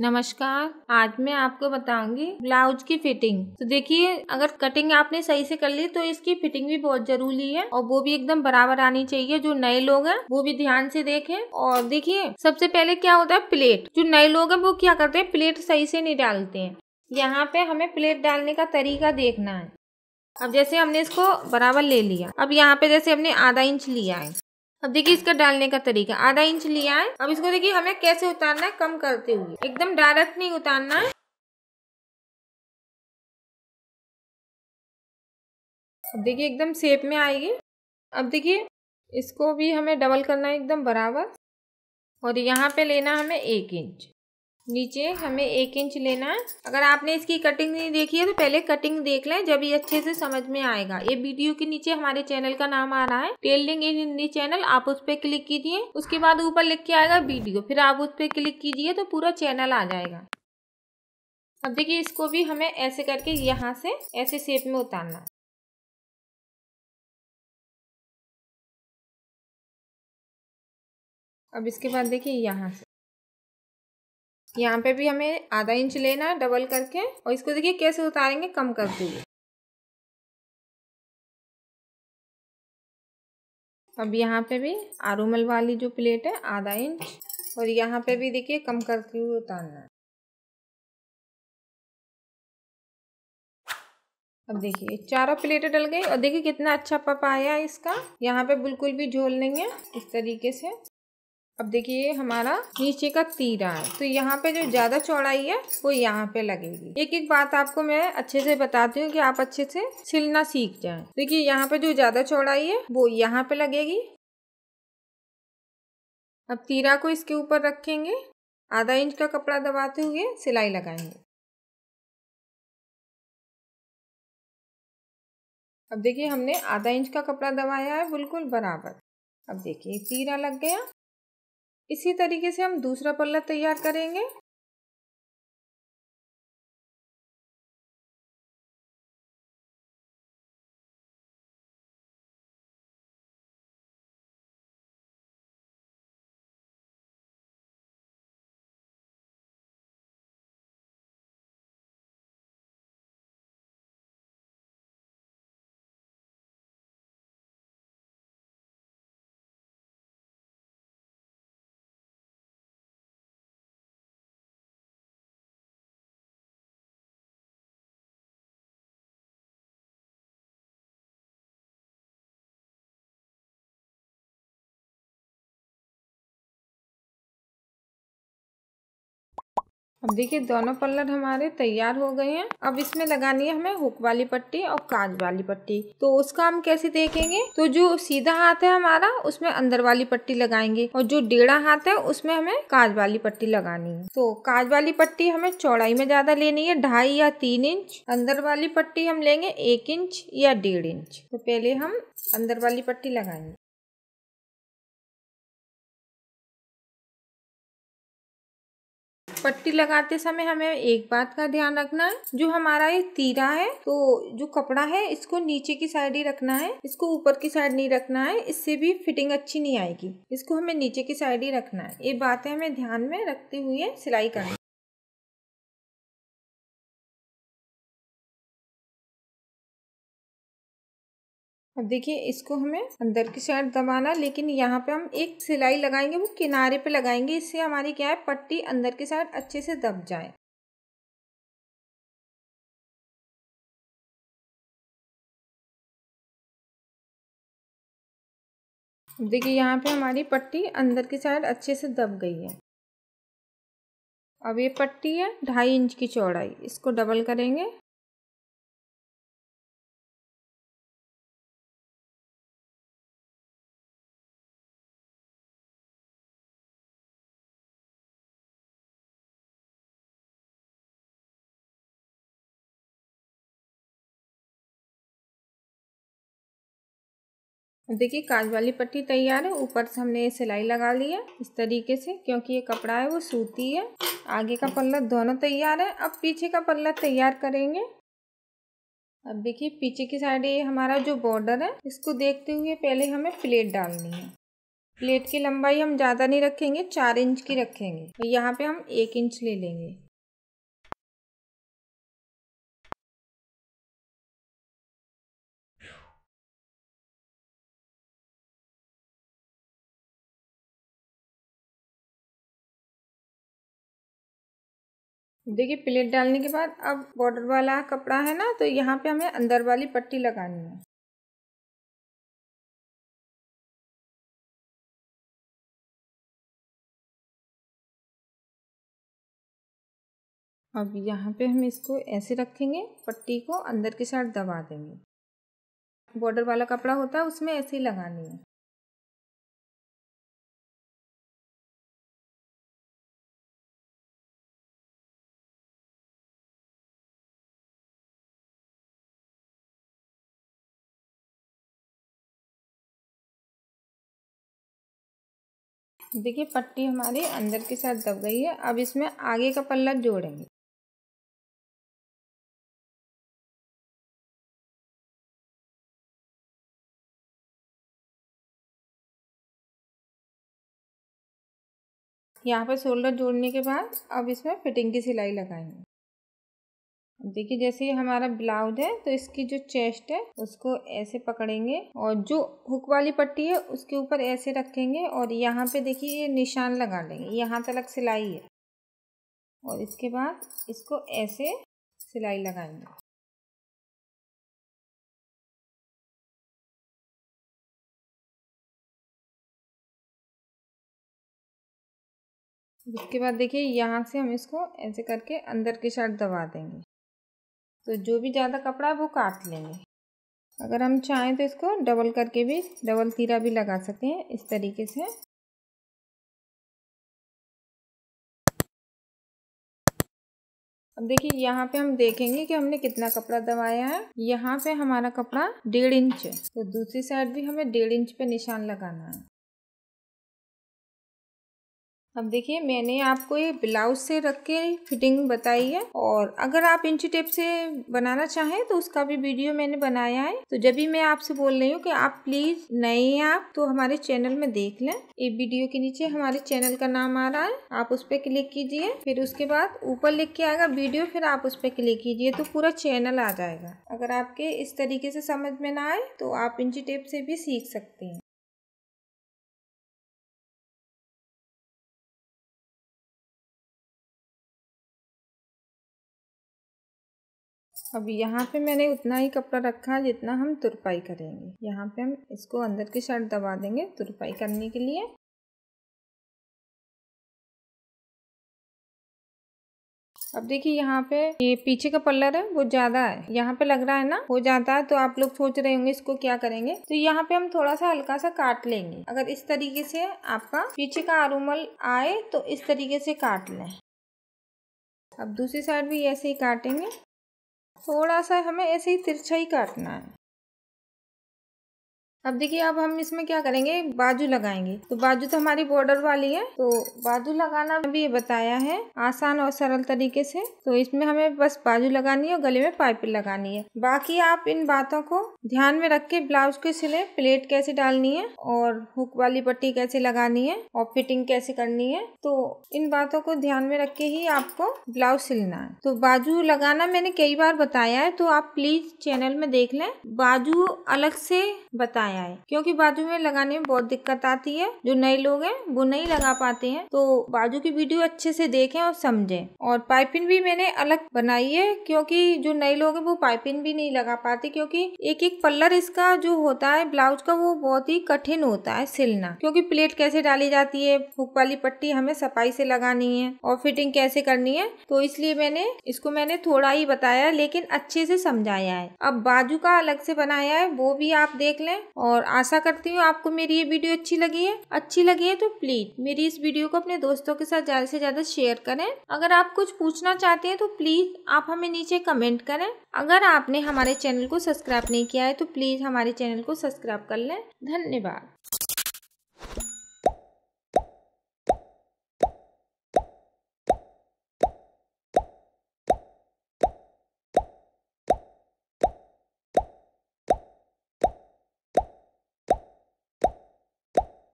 नमस्कार आज मैं आपको बताऊंगी ब्लाउज की फिटिंग तो देखिए अगर कटिंग आपने सही से कर ली तो इसकी फिटिंग भी बहुत जरूरी है और वो भी एकदम बराबर आनी चाहिए जो नए लोग हैं वो भी ध्यान से देखें और देखिए सबसे पहले क्या होता है प्लेट जो नए लोग हैं वो क्या करते हैं प्लेट सही से नहीं डालते हैं यहाँ पे हमें प्लेट डालने का तरीका देखना है अब जैसे हमने इसको बराबर ले लिया अब यहाँ पे जैसे हमने आधा इंच लिया है अब देखिए इसका डालने का तरीका आधा इंच लिया है अब इसको देखिए हमें कैसे उतारना है कम करते हुए एकदम डायरेक्ट नहीं उतारना है अब देखिए एकदम शेप में आएगी अब देखिए इसको भी हमें डबल करना है एकदम बराबर और यहाँ पे लेना हमें एक इंच नीचे हमें एक इंच लेना है अगर आपने इसकी कटिंग नहीं देखी है तो पहले कटिंग देख लें जब ये अच्छे से समझ में आएगा ये वीडियो के नीचे हमारे चैनल का नाम आ रहा है टेलिंग इन हिंदी चैनल आप उस पर क्लिक कीजिए उसके बाद ऊपर लिख के आएगा वीडियो फिर आप उस पर क्लिक कीजिए तो पूरा चैनल आ जाएगा अब देखिए इसको भी हमें ऐसे करके यहाँ से ऐसे शेप में उतारना है अब इसके बाद देखिए यहाँ से यहाँ पे भी हमें आधा इंच लेना है डबल करके और इसको देखिए कैसे उतारेंगे कम कर दीजिए अब यहाँ पे भी आरूमल वाली जो प्लेट है आधा इंच और यहाँ पे भी देखिए कम करते हुए उतारना है अब देखिए चारों प्लेटें डल गई और देखिए कितना अच्छा पप आया इसका यहाँ पे बिल्कुल भी झोल नहीं है इस तरीके से अब देखिए हमारा नीचे का तीरा है तो यहाँ पे जो ज़्यादा चौड़ाई है वो यहाँ पे लगेगी एक एक बात आपको मैं अच्छे से बताती हूँ कि आप अच्छे से सिलना सीख जाए देखिए यहाँ पे जो ज़्यादा चौड़ाई है वो यहाँ पे लगेगी अब तीरा को इसके ऊपर रखेंगे आधा इंच का कपड़ा दबाते हुए सिलाई लगाएंगे अब देखिए हमने आधा इंच का कपड़ा दबाया है बिल्कुल बराबर अब देखिए तीरा लग गया इसी तरीके से हम दूसरा पल्ला तैयार करेंगे अब देखिए दोनों पल्लर हमारे तैयार हो गए हैं अब इसमें लगानी है हमें हुक वाली पट्टी और काज वाली पट्टी तो उसका हम कैसे देखेंगे तो जो सीधा हाथ है हमारा उसमें अंदर वाली पट्टी लगाएंगे और जो डेढ़ा हाथ है उसमें हमें काज वाली पट्टी लगानी है तो काज वाली पट्टी हमें चौड़ाई में ज्यादा लेनी है ढाई या तीन इंच अंदर वाली पट्टी हम लेंगे एक इंच या डेढ़ इंच तो पहले हम अंदर वाली पट्टी लगाएंगे पट्टी लगाते समय हमें एक बात का ध्यान रखना है जो हमारा ये तीरा है तो जो कपड़ा है इसको नीचे की साइड ही रखना है इसको ऊपर की साइड नहीं रखना है इससे भी फिटिंग अच्छी नहीं आएगी इसको हमें नीचे की साइड ही रखना है ये बातें हमें ध्यान में रखते हुए सिलाई करना अब देखिए इसको हमें अंदर की साइड दबाना लेकिन यहाँ पे हम एक सिलाई लगाएंगे वो किनारे पे लगाएंगे इससे हमारी क्या है पट्टी अंदर की साइड अच्छे से दब जाए देखिए यहाँ पे हमारी पट्टी अंदर की साइड अच्छे से दब गई है अब ये पट्टी है ढाई इंच की चौड़ाई इसको डबल करेंगे देखिए काज वाली पट्टी तैयार है ऊपर से हमने सिलाई लगा ली है इस तरीके से क्योंकि ये कपड़ा है वो सूती है आगे का पल्ला दोनों तैयार है अब पीछे का पल्ला तैयार करेंगे अब देखिए पीछे की साइड ये हमारा जो बॉर्डर है इसको देखते हुए पहले हमें प्लेट डालनी है प्लेट की लंबाई हम ज़्यादा नहीं रखेंगे चार इंच की रखेंगे तो यहाँ पे हम एक इंच ले लेंगे देखिए प्लेट डालने के बाद अब बॉर्डर वाला कपड़ा है ना तो यहाँ पे हमें अंदर वाली पट्टी लगानी है अब यहाँ पे हम इसको ऐसे रखेंगे पट्टी को अंदर के साथ दबा देंगे बॉर्डर वाला कपड़ा होता है उसमें ऐसे ही लगानी है देखिए पट्टी हमारी अंदर के साथ दब गई है अब इसमें आगे का पल्ला जोड़ेंगे यहाँ पर शोल्डर जोड़ने के बाद अब इसमें फिटिंग की सिलाई लगाएंगे देखिए जैसे ये हमारा ब्लाउज है तो इसकी जो चेस्ट है उसको ऐसे पकड़ेंगे और जो हुक वाली पट्टी है उसके ऊपर ऐसे रखेंगे और यहाँ पे देखिए ये निशान लगा लेंगे यहाँ तक सिलाई है और इसके बाद इसको ऐसे सिलाई लगाएंगे उसके बाद देखिए यहाँ से हम इसको ऐसे करके अंदर की साइड दबा देंगे तो जो भी ज़्यादा कपड़ा है वो काट लेंगे अगर हम चाहें तो इसको डबल करके भी डबल तीरा भी लगा सकते हैं इस तरीके से अब देखिए यहाँ पे हम देखेंगे कि हमने कितना कपड़ा दबाया है यहाँ पे हमारा कपड़ा डेढ़ इंच है तो दूसरी साइड भी हमें डेढ़ इंच पे निशान लगाना है अब देखिए मैंने आपको ये ब्लाउज से रख के फिटिंग बताई है और अगर आप इंची टेप से बनाना चाहें तो उसका भी वीडियो मैंने बनाया है तो जब भी मैं आपसे बोल रही हूँ कि आप प्लीज नए हैं आप तो हमारे चैनल में देख लें ये वीडियो के नीचे हमारे चैनल का नाम आ रहा है आप उस पर क्लिक कीजिए फिर उसके बाद ऊपर लिख के आएगा वीडियो फिर आप उस पर क्लिक कीजिए तो पूरा चैनल आ जाएगा अगर आपके इस तरीके से समझ में ना आए तो आप इंची टेप से भी सीख सकते हैं अब यहाँ पे मैंने उतना ही कपड़ा रखा है जितना हम तुरपाई करेंगे यहाँ पे हम इसको अंदर की शर्ट दबा देंगे तुरपाई करने के लिए अब देखिए यहाँ पे ये पीछे का पल्लर है वो ज्यादा है यहाँ पे लग रहा है ना हो जाता है तो आप लोग सोच रहे होंगे इसको क्या करेंगे तो यहाँ पे हम थोड़ा सा हल्का सा काट लेंगे अगर इस तरीके से आपका पीछे का आरूमल आए तो इस तरीके से काट लें अब दूसरी साइड भी ऐसे ही काटेंगे थोड़ा सा हमें ऐसे ही तिरछा ही काटना है अब देखिए अब हम इसमें क्या करेंगे बाजू लगाएंगे तो बाजू तो हमारी बॉर्डर वाली है तो बाजू लगाना भी बताया है आसान और सरल तरीके से तो इसमें हमें बस बाजू लगानी है और गले में पाइपिंग लगानी है बाकी आप इन बातों को ध्यान में रख के ब्लाउज के सिले प्लेट कैसे डालनी है और हुक वाली पट्टी कैसे लगानी है और फिटिंग कैसे करनी है तो इन बातों को ध्यान में रख के ही आपको ब्लाउज सिलना है तो बाजू लगाना मैंने कई बार बताया है तो आप प्लीज चैनल में देख लें बाजू अलग से बताए आया है क्योंकि बाजू में लगाने में बहुत दिक्कत आती है जो नए लोग हैं वो नहीं लगा पाते हैं तो बाजू की वीडियो अच्छे से देखें और समझें और पाइपिंग भी मैंने अलग बनाई है क्योंकि जो नए लोग हैं वो पाइपिंग भी नहीं लगा पाते क्योंकि एक एक पल्लर इसका जो होता है ब्लाउज का वो बहुत ही कठिन होता है सिलना क्योंकि प्लेट कैसे डाली जाती है फूक वाली पट्टी हमें सफाई से लगानी है और फिटिंग कैसे करनी है तो इसलिए मैंने इसको मैंने थोड़ा ही बताया लेकिन अच्छे से समझाया है अब बाजू का अलग से बनाया है वो भी आप देख लें और आशा करती हूँ आपको मेरी ये वीडियो अच्छी लगी है अच्छी लगी है तो प्लीज मेरी इस वीडियो को अपने दोस्तों के साथ ज्यादा से ज्यादा शेयर करें अगर आप कुछ पूछना चाहते हैं तो प्लीज आप हमें नीचे कमेंट करें अगर आपने हमारे चैनल को सब्सक्राइब नहीं किया है तो प्लीज हमारे चैनल को सब्सक्राइब कर लें धन्यवाद